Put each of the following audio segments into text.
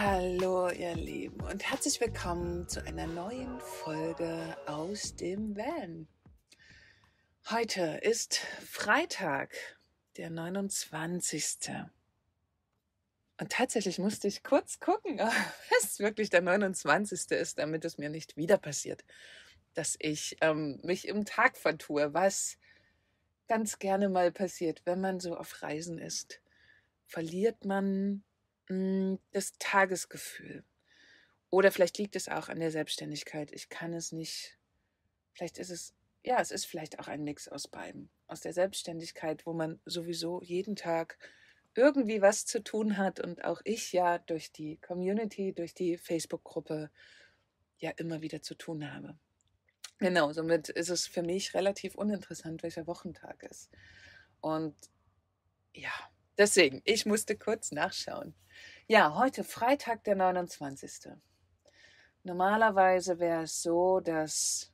Hallo ihr Lieben und herzlich willkommen zu einer neuen Folge aus dem Van. Heute ist Freitag, der 29. Und tatsächlich musste ich kurz gucken, ob es wirklich der 29. ist, damit es mir nicht wieder passiert, dass ich ähm, mich im Tag vertue, was ganz gerne mal passiert, wenn man so auf Reisen ist. Verliert man hm, das Tagesgefühl. Oder vielleicht liegt es auch an der Selbstständigkeit. Ich kann es nicht. Vielleicht ist es, ja, es ist vielleicht auch ein Mix aus beiden. Aus der Selbstständigkeit, wo man sowieso jeden Tag irgendwie was zu tun hat und auch ich ja durch die Community, durch die Facebook-Gruppe ja immer wieder zu tun habe. Genau, somit ist es für mich relativ uninteressant, welcher Wochentag ist. Und ja, Deswegen, ich musste kurz nachschauen. Ja, heute Freitag, der 29. Normalerweise wäre es so, dass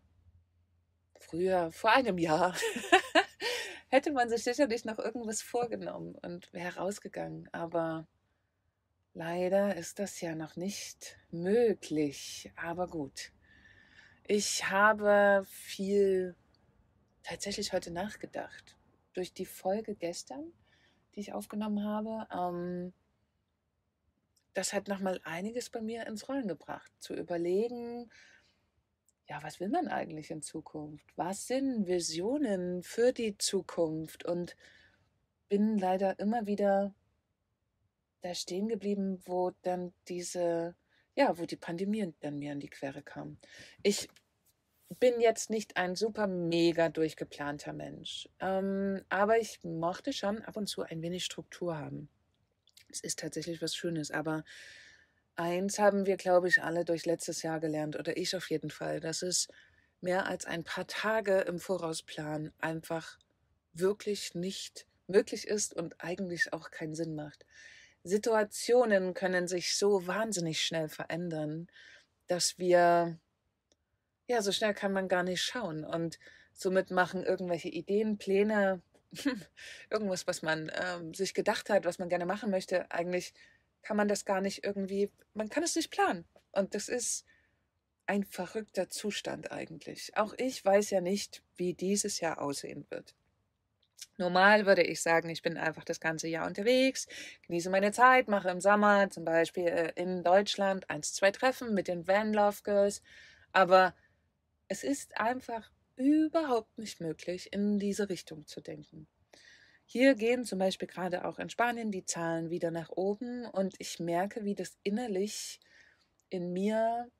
früher, vor einem Jahr, hätte man sich sicherlich noch irgendwas vorgenommen und wäre rausgegangen. Aber leider ist das ja noch nicht möglich. Aber gut. Ich habe viel tatsächlich heute nachgedacht. Durch die Folge gestern die ich aufgenommen habe, ähm, das hat nochmal einiges bei mir ins Rollen gebracht. Zu überlegen, ja, was will man eigentlich in Zukunft? Was sind Visionen für die Zukunft? Und bin leider immer wieder da stehen geblieben, wo dann diese, ja, wo die Pandemie dann mir in die Quere kam. Ich bin jetzt nicht ein super mega durchgeplanter Mensch, ähm, aber ich mochte schon ab und zu ein wenig Struktur haben. Es ist tatsächlich was Schönes, aber eins haben wir, glaube ich, alle durch letztes Jahr gelernt, oder ich auf jeden Fall, dass es mehr als ein paar Tage im Voraus planen einfach wirklich nicht möglich ist und eigentlich auch keinen Sinn macht. Situationen können sich so wahnsinnig schnell verändern, dass wir ja, so schnell kann man gar nicht schauen. Und somit machen irgendwelche Ideen, Pläne, irgendwas, was man ähm, sich gedacht hat, was man gerne machen möchte, eigentlich kann man das gar nicht irgendwie, man kann es nicht planen. Und das ist ein verrückter Zustand eigentlich. Auch ich weiß ja nicht, wie dieses Jahr aussehen wird. Normal würde ich sagen, ich bin einfach das ganze Jahr unterwegs, genieße meine Zeit, mache im Sommer zum Beispiel äh, in Deutschland eins, zwei Treffen mit den Van Love Girls. Aber es ist einfach überhaupt nicht möglich, in diese Richtung zu denken. Hier gehen zum Beispiel gerade auch in Spanien die Zahlen wieder nach oben und ich merke, wie das innerlich in mir,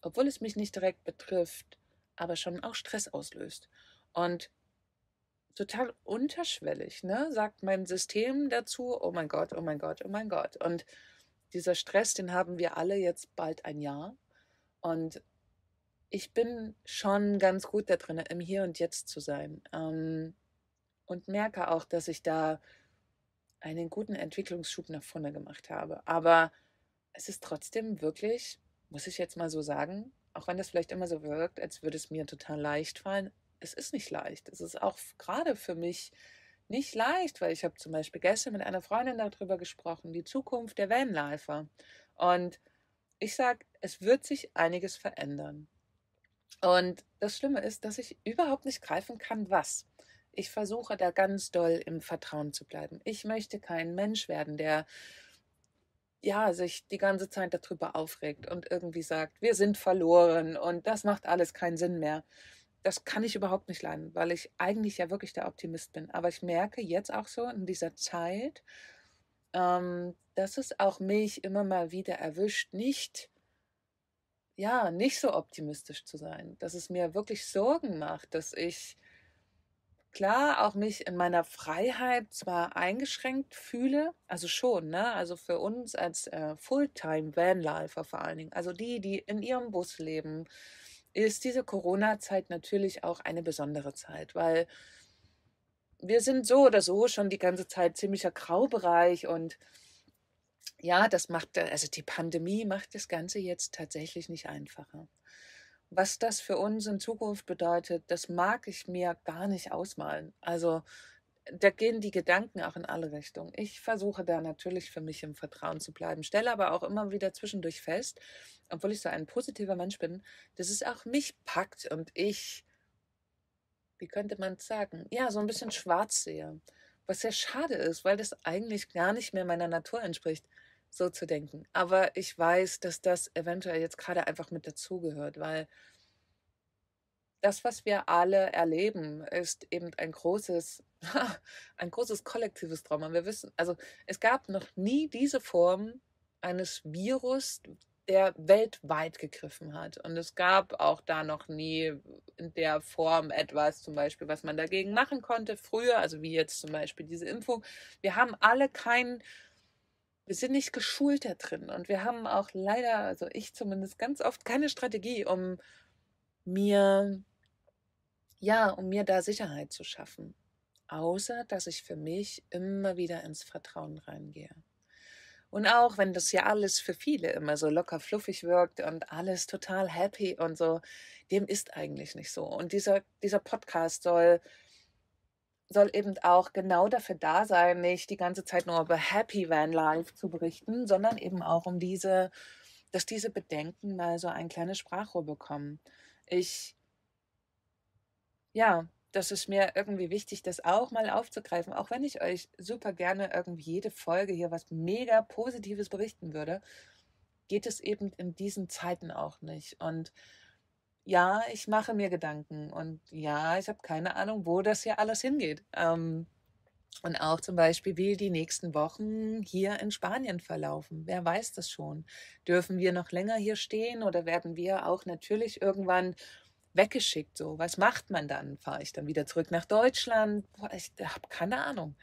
obwohl es mich nicht direkt betrifft, aber schon auch Stress auslöst. Und total unterschwellig, ne, sagt mein System dazu, oh mein Gott, oh mein Gott, oh mein Gott. Und dieser Stress, den haben wir alle jetzt bald ein Jahr. Und ich bin schon ganz gut da drin, im Hier und Jetzt zu sein. Ähm, und merke auch, dass ich da einen guten Entwicklungsschub nach vorne gemacht habe. Aber es ist trotzdem wirklich, muss ich jetzt mal so sagen, auch wenn das vielleicht immer so wirkt, als würde es mir total leicht fallen, es ist nicht leicht. Es ist auch gerade für mich nicht leicht, weil ich habe zum Beispiel gestern mit einer Freundin darüber gesprochen, die Zukunft der Vanlifer. Und ich sage, es wird sich einiges verändern. Und das Schlimme ist, dass ich überhaupt nicht greifen kann, was. Ich versuche da ganz doll im Vertrauen zu bleiben. Ich möchte kein Mensch werden, der ja, sich die ganze Zeit darüber aufregt und irgendwie sagt, wir sind verloren und das macht alles keinen Sinn mehr. Das kann ich überhaupt nicht leiden, weil ich eigentlich ja wirklich der Optimist bin. Aber ich merke jetzt auch so in dieser Zeit, ähm, dass es auch mich immer mal wieder erwischt, nicht ja, nicht so optimistisch zu sein, dass es mir wirklich Sorgen macht, dass ich klar auch mich in meiner Freiheit zwar eingeschränkt fühle, also schon, ne? Also für uns als äh, Fulltime Vanlifer vor allen Dingen, also die, die in ihrem Bus leben, ist diese Corona-Zeit natürlich auch eine besondere Zeit, weil wir sind so oder so schon die ganze Zeit ziemlicher Graubereich und ja, das macht, äh, also die Pandemie macht das Ganze jetzt tatsächlich nicht einfacher. Was das für uns in Zukunft bedeutet, das mag ich mir gar nicht ausmalen. Also da gehen die Gedanken auch in alle Richtungen. Ich versuche da natürlich für mich im Vertrauen zu bleiben, stelle aber auch immer wieder zwischendurch fest, obwohl ich so ein positiver Mensch bin, dass es auch mich packt und ich, wie könnte man sagen, ja, so ein bisschen schwarz sehe. Was sehr schade ist, weil das eigentlich gar nicht mehr meiner Natur entspricht so zu denken. Aber ich weiß, dass das eventuell jetzt gerade einfach mit dazugehört, weil das, was wir alle erleben, ist eben ein großes, ein großes kollektives Trauma. Wir wissen, also es gab noch nie diese Form eines Virus, der weltweit gegriffen hat. Und es gab auch da noch nie in der Form etwas, zum Beispiel, was man dagegen machen konnte. Früher, also wie jetzt zum Beispiel diese Impfung. Wir haben alle keinen wir sind nicht geschult da drin und wir haben auch leider, also ich zumindest ganz oft keine Strategie, um mir ja, um mir da Sicherheit zu schaffen, außer dass ich für mich immer wieder ins Vertrauen reingehe. Und auch wenn das ja alles für viele immer so locker fluffig wirkt und alles total happy und so, dem ist eigentlich nicht so. Und dieser, dieser Podcast soll soll eben auch genau dafür da sein, nicht die ganze Zeit nur über Happy Van Life zu berichten, sondern eben auch um diese, dass diese Bedenken mal so ein kleines Sprachrohr bekommen. Ich, ja, das ist mir irgendwie wichtig, das auch mal aufzugreifen, auch wenn ich euch super gerne irgendwie jede Folge hier was mega Positives berichten würde, geht es eben in diesen Zeiten auch nicht. Und ja, ich mache mir Gedanken und ja, ich habe keine Ahnung, wo das hier alles hingeht. Ähm, und auch zum Beispiel, wie die nächsten Wochen hier in Spanien verlaufen. Wer weiß das schon? Dürfen wir noch länger hier stehen oder werden wir auch natürlich irgendwann weggeschickt? So, was macht man dann? Fahre ich dann wieder zurück nach Deutschland? Boah, ich habe keine Ahnung.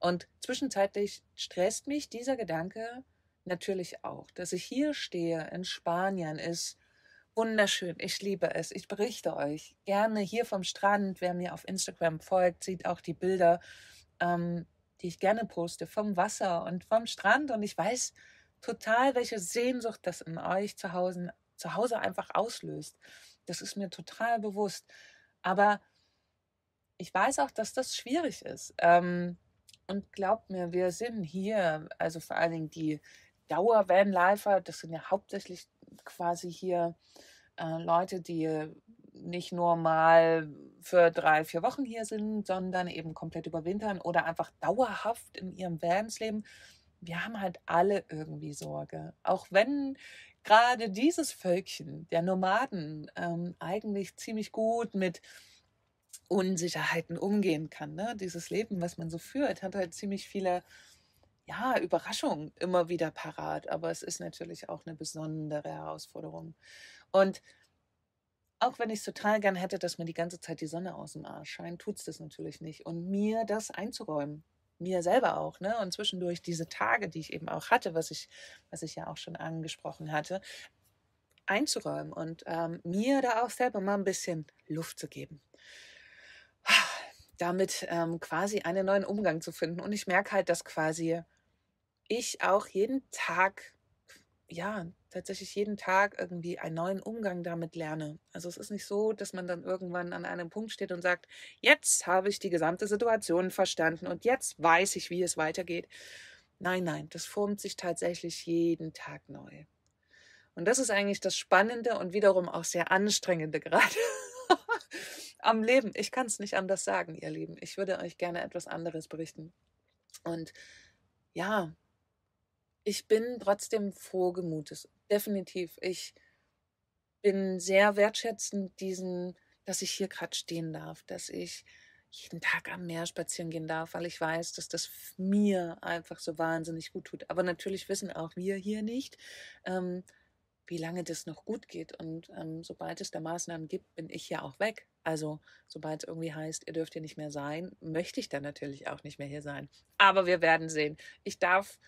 Und zwischenzeitlich stresst mich dieser Gedanke natürlich auch, dass ich hier stehe in Spanien ist wunderschön. Ich liebe es. Ich berichte euch gerne hier vom Strand. Wer mir auf Instagram folgt, sieht auch die Bilder, ähm, die ich gerne poste, vom Wasser und vom Strand. Und ich weiß total, welche Sehnsucht das in euch zu Hause, zu Hause einfach auslöst. Das ist mir total bewusst. Aber ich weiß auch, dass das schwierig ist. Ähm, und glaubt mir, wir sind hier, also vor allen Dingen die Dauer-Vanlifer, das sind ja hauptsächlich quasi hier äh, Leute, die nicht nur mal für drei, vier Wochen hier sind, sondern eben komplett überwintern oder einfach dauerhaft in ihrem Vans leben. Wir haben halt alle irgendwie Sorge. Auch wenn gerade dieses Völkchen der Nomaden ähm, eigentlich ziemlich gut mit Unsicherheiten umgehen kann. Ne? Dieses Leben, was man so führt, hat halt ziemlich viele ja, Überraschung immer wieder parat, aber es ist natürlich auch eine besondere Herausforderung. Und auch wenn ich es total gern hätte, dass mir die ganze Zeit die Sonne aus dem Arsch scheint, tut es das natürlich nicht. Und mir das einzuräumen, mir selber auch, ne? Und zwischendurch diese Tage, die ich eben auch hatte, was ich, was ich ja auch schon angesprochen hatte, einzuräumen und ähm, mir da auch selber mal ein bisschen Luft zu geben. Damit ähm, quasi einen neuen Umgang zu finden. Und ich merke halt, dass quasi ich auch jeden Tag, ja, tatsächlich jeden Tag irgendwie einen neuen Umgang damit lerne. Also es ist nicht so, dass man dann irgendwann an einem Punkt steht und sagt, jetzt habe ich die gesamte Situation verstanden und jetzt weiß ich, wie es weitergeht. Nein, nein, das formt sich tatsächlich jeden Tag neu. Und das ist eigentlich das Spannende und wiederum auch sehr anstrengende gerade am Leben. Ich kann es nicht anders sagen, ihr Lieben. Ich würde euch gerne etwas anderes berichten. Und ja, ich bin trotzdem frohen Mutes. Definitiv. Ich bin sehr wertschätzend diesen, dass ich hier gerade stehen darf, dass ich jeden Tag am Meer spazieren gehen darf, weil ich weiß, dass das mir einfach so wahnsinnig gut tut. Aber natürlich wissen auch wir hier nicht, ähm, wie lange das noch gut geht. Und ähm, sobald es da Maßnahmen gibt, bin ich ja auch weg. Also sobald es irgendwie heißt, ihr dürft hier nicht mehr sein, möchte ich dann natürlich auch nicht mehr hier sein. Aber wir werden sehen. Ich darf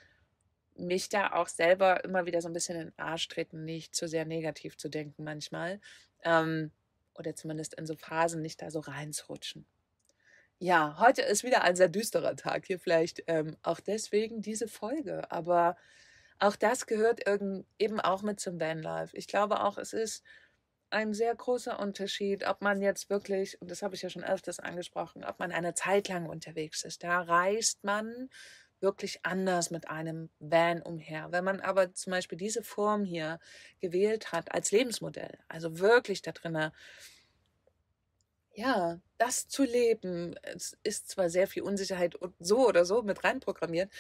mich da auch selber immer wieder so ein bisschen in den Arsch treten, nicht zu sehr negativ zu denken manchmal. Ähm, oder zumindest in so Phasen nicht da so reinzurutschen. Ja, heute ist wieder ein sehr düsterer Tag hier, vielleicht ähm, auch deswegen diese Folge. Aber auch das gehört eben auch mit zum Vanlife. Ich glaube auch, es ist ein sehr großer Unterschied, ob man jetzt wirklich, und das habe ich ja schon öfters angesprochen, ob man eine Zeit lang unterwegs ist. Da reist man wirklich anders mit einem Van umher. Wenn man aber zum Beispiel diese Form hier gewählt hat als Lebensmodell, also wirklich da drinnen, ja, das zu leben, es ist zwar sehr viel Unsicherheit und so oder so mit reinprogrammiert,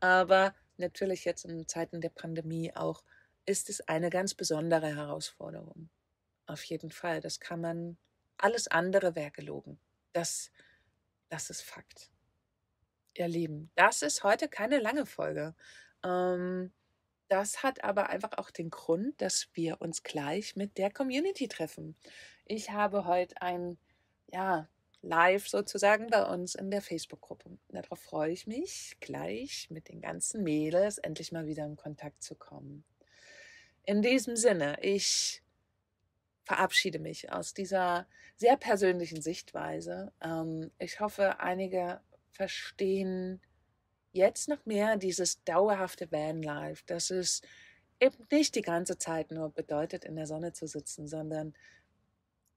aber natürlich jetzt in Zeiten der Pandemie auch ist es eine ganz besondere Herausforderung. Auf jeden Fall, das kann man, alles andere wäre gelogen. Das, das ist Fakt ihr Lieben, das ist heute keine lange Folge. Ähm, das hat aber einfach auch den Grund, dass wir uns gleich mit der Community treffen. Ich habe heute ein, ja, live sozusagen bei uns in der Facebook-Gruppe. Darauf freue ich mich, gleich mit den ganzen Mädels endlich mal wieder in Kontakt zu kommen. In diesem Sinne, ich verabschiede mich aus dieser sehr persönlichen Sichtweise. Ähm, ich hoffe, einige verstehen jetzt noch mehr dieses dauerhafte Vanlife, dass es eben nicht die ganze Zeit nur bedeutet, in der Sonne zu sitzen, sondern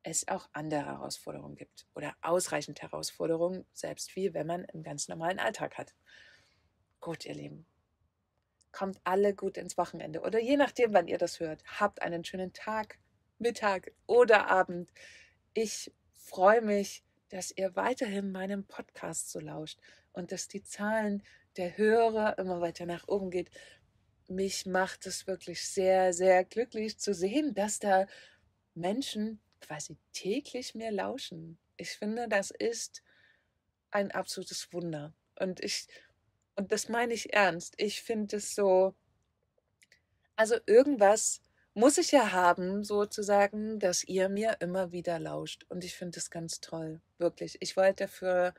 es auch andere Herausforderungen gibt oder ausreichend Herausforderungen, selbst wie wenn man einen ganz normalen Alltag hat. Gut, ihr Lieben, kommt alle gut ins Wochenende oder je nachdem, wann ihr das hört, habt einen schönen Tag, Mittag oder Abend. Ich freue mich dass ihr weiterhin meinem Podcast so lauscht und dass die Zahlen der Hörer immer weiter nach oben geht. Mich macht es wirklich sehr, sehr glücklich zu sehen, dass da Menschen quasi täglich mir lauschen. Ich finde, das ist ein absolutes Wunder. Und ich, und das meine ich ernst. Ich finde es so, also irgendwas muss ich ja haben, sozusagen, dass ihr mir immer wieder lauscht. Und ich finde es ganz toll. Wirklich. Ich wollte dafür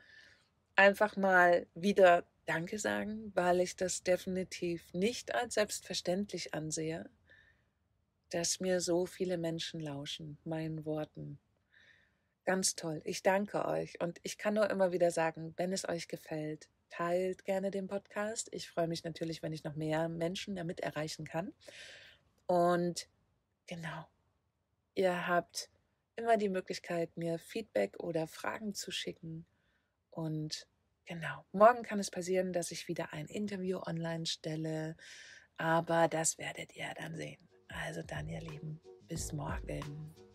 einfach mal wieder Danke sagen, weil ich das definitiv nicht als selbstverständlich ansehe, dass mir so viele Menschen lauschen, meinen Worten. Ganz toll. Ich danke euch und ich kann nur immer wieder sagen, wenn es euch gefällt, teilt gerne den Podcast. Ich freue mich natürlich, wenn ich noch mehr Menschen damit erreichen kann. Und genau, ihr habt immer die Möglichkeit, mir Feedback oder Fragen zu schicken. Und genau, morgen kann es passieren, dass ich wieder ein Interview online stelle, aber das werdet ihr dann sehen. Also dann, ihr Lieben, bis morgen.